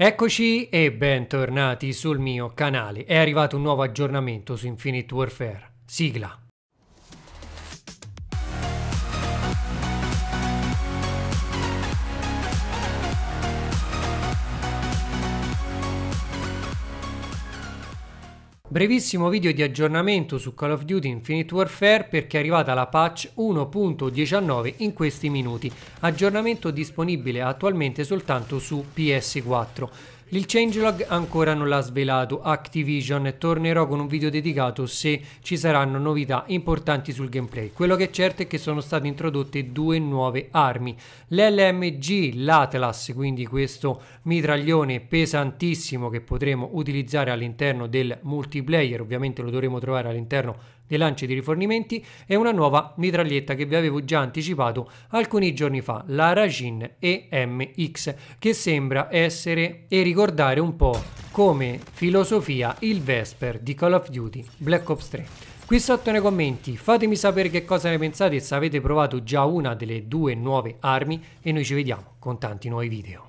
Eccoci e bentornati sul mio canale. È arrivato un nuovo aggiornamento su Infinite Warfare. Sigla. Brevissimo video di aggiornamento su Call of Duty Infinite Warfare perché è arrivata la patch 1.19 in questi minuti, aggiornamento disponibile attualmente soltanto su PS4. Il changelog ancora non l'ha svelato Activision e tornerò con un video dedicato se ci saranno novità importanti sul gameplay. Quello che è certo è che sono state introdotte due nuove armi. L'LMG, l'Atlas, quindi questo mitraglione pesantissimo che potremo utilizzare all'interno del multiplayer, ovviamente lo dovremo trovare all'interno dei lanci di rifornimenti e una nuova mitraglietta che vi avevo già anticipato alcuni giorni fa, la Rajin EMX, che sembra essere e ricordare un po' come filosofia il Vesper di Call of Duty Black Ops 3. Qui sotto nei commenti fatemi sapere che cosa ne pensate e se avete provato già una delle due nuove armi e noi ci vediamo con tanti nuovi video.